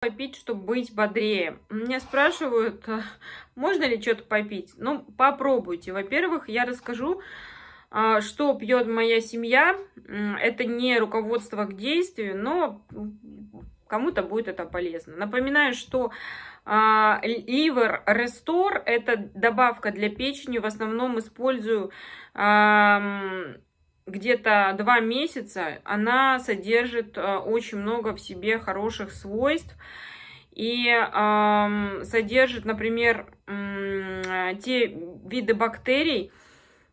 попить, чтобы быть бодрее. Меня спрашивают, а, можно ли что-то попить? Ну, попробуйте. Во-первых, я расскажу, а, что пьет моя семья. Это не руководство к действию, но кому-то будет это полезно. Напоминаю, что Liver а, Restore – это добавка для печени. В основном использую где-то два месяца, она содержит э, очень много в себе хороших свойств и э, содержит, например, э, те виды бактерий,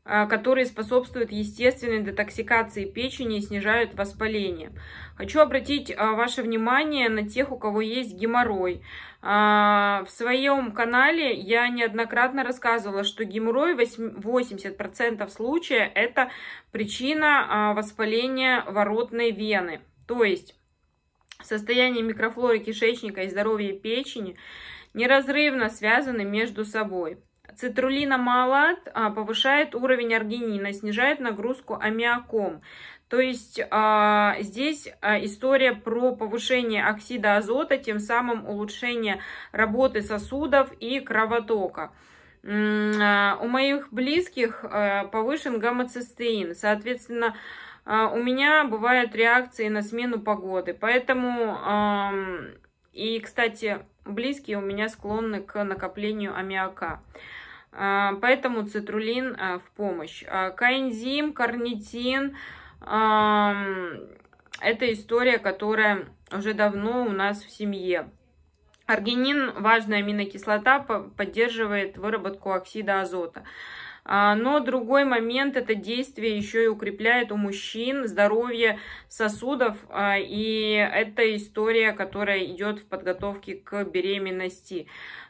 а, которые способствуют естественной детоксикации печени и снижают воспаление. Хочу обратить а, ваше внимание на тех, у кого есть геморрой. А, в своем канале я неоднократно рассказывала, что геморрой 80% случаев это причина воспаления воротной вены. То есть состояние микрофлоры кишечника и здоровье печени неразрывно связаны между собой. Цитрулина малат а, повышает уровень аргинина, снижает нагрузку аммиаком. То есть а, здесь а, история про повышение оксида азота, тем самым улучшение работы сосудов и кровотока. У моих близких повышен гомоцистеин, соответственно, у меня бывают реакции на смену погоды, поэтому и, кстати, близкие у меня склонны к накоплению аммиака. А, поэтому цитрулин а, в помощь. А, Коэнзим, карнитин. Это история, которая уже давно у нас в семье. Аргинин, важная аминокислота, поддерживает выработку оксида азота. Но другой момент, это действие еще и укрепляет у мужчин здоровье сосудов, и это история, которая идет в подготовке к беременности.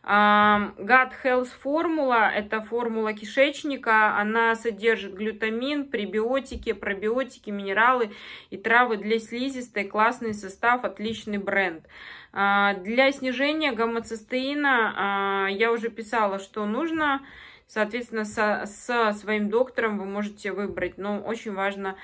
Gut Health формула – это формула кишечника. Она содержит глютамин, пребиотики, пробиотики, минералы и травы для слизистой. Классный состав, отличный бренд. А, для снижения гомоцистеина а, я уже писала, что нужно. Соответственно, со, со своим доктором вы можете выбрать. Но очень важно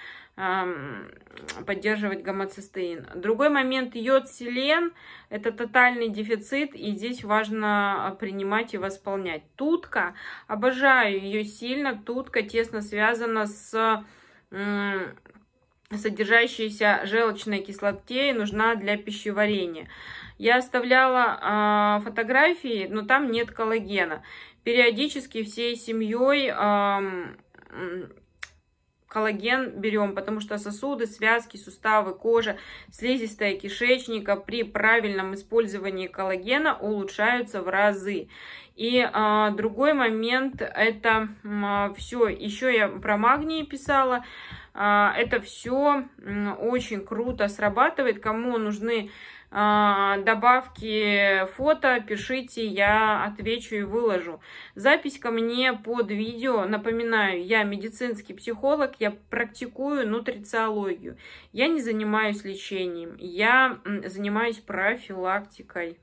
поддерживать гомоцистеин. Другой момент йод селен – это тотальный дефицит, и здесь важно а, принимать и восполнять. Тутка, обожаю ее сильно, тутка тесно связана с содержащейся желчной кислоте и нужна для пищеварения. Я оставляла э, фотографии, но там нет коллагена. Периодически всей семьей э, коллаген берем, потому что сосуды, связки, суставы, кожа, слизистая кишечника при правильном использовании коллагена улучшаются в разы. И а, другой момент это а, все, еще я про магний писала. А, это все очень круто срабатывает. Кому нужны а, добавки фото, пишите, я отвечу и выложу. Запись ко мне под видео. Напоминаю, я медицинский психолог, я практикую нутрициологию. Я не занимаюсь лечением, я занимаюсь профилактикой.